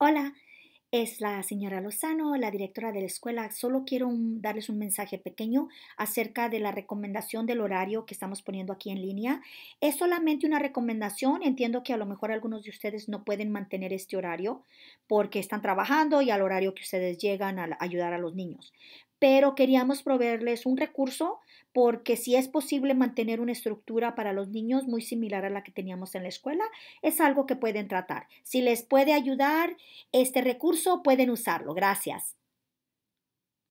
Hola, es la señora Lozano, la directora de la escuela. Solo quiero darles un mensaje pequeño acerca de la recomendación del horario que estamos poniendo aquí en línea. Es solamente una recomendación. Entiendo que a lo mejor algunos de ustedes no pueden mantener este horario porque están trabajando y al horario que ustedes llegan a ayudar a los niños pero queríamos proveerles un recurso porque si es posible mantener una estructura para los niños muy similar a la que teníamos en la escuela, es algo que pueden tratar. Si les puede ayudar este recurso, pueden usarlo. Gracias.